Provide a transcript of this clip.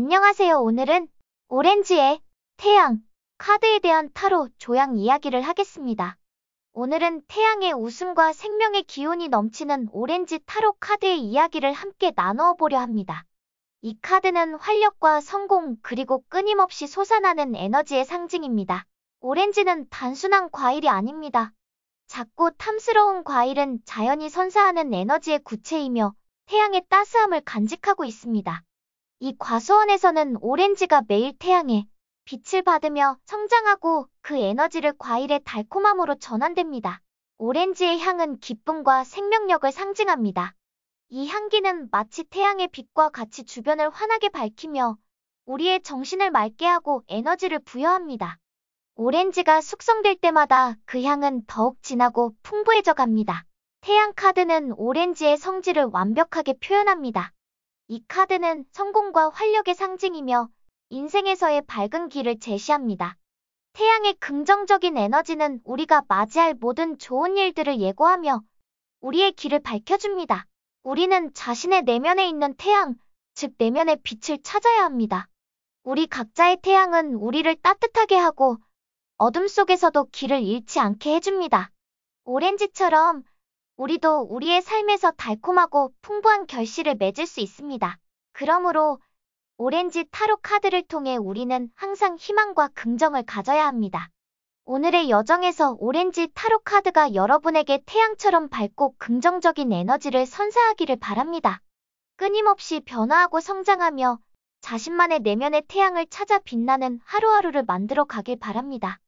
안녕하세요. 오늘은 오렌지의 태양 카드에 대한 타로 조향 이야기를 하겠습니다. 오늘은 태양의 웃음과 생명의 기운이 넘치는 오렌지 타로 카드의 이야기를 함께 나누어 보려 합니다. 이 카드는 활력과 성공 그리고 끊임없이 솟아나는 에너지의 상징입니다. 오렌지는 단순한 과일이 아닙니다. 작고 탐스러운 과일은 자연이 선사하는 에너지의 구체이며 태양의 따스함을 간직하고 있습니다. 이 과수원에서는 오렌지가 매일 태양에 빛을 받으며 성장하고 그 에너지를 과일의 달콤함으로 전환됩니다. 오렌지의 향은 기쁨과 생명력을 상징합니다. 이 향기는 마치 태양의 빛과 같이 주변을 환하게 밝히며 우리의 정신을 맑게 하고 에너지를 부여합니다. 오렌지가 숙성될 때마다 그 향은 더욱 진하고 풍부해져 갑니다. 태양 카드는 오렌지의 성질을 완벽하게 표현합니다. 이 카드는 성공과 활력의 상징이며 인생에서의 밝은 길을 제시합니다. 태양의 긍정적인 에너지는 우리가 맞이할 모든 좋은 일들을 예고하며 우리의 길을 밝혀줍니다. 우리는 자신의 내면에 있는 태양, 즉 내면의 빛을 찾아야 합니다. 우리 각자의 태양은 우리를 따뜻하게 하고 어둠 속에서도 길을 잃지 않게 해줍니다. 오렌지처럼 우리도 우리의 삶에서 달콤하고 풍부한 결실을 맺을 수 있습니다. 그러므로 오렌지 타로 카드를 통해 우리는 항상 희망과 긍정을 가져야 합니다. 오늘의 여정에서 오렌지 타로 카드가 여러분에게 태양처럼 밝고 긍정적인 에너지를 선사하기를 바랍니다. 끊임없이 변화하고 성장하며 자신만의 내면의 태양을 찾아 빛나는 하루하루를 만들어 가길 바랍니다.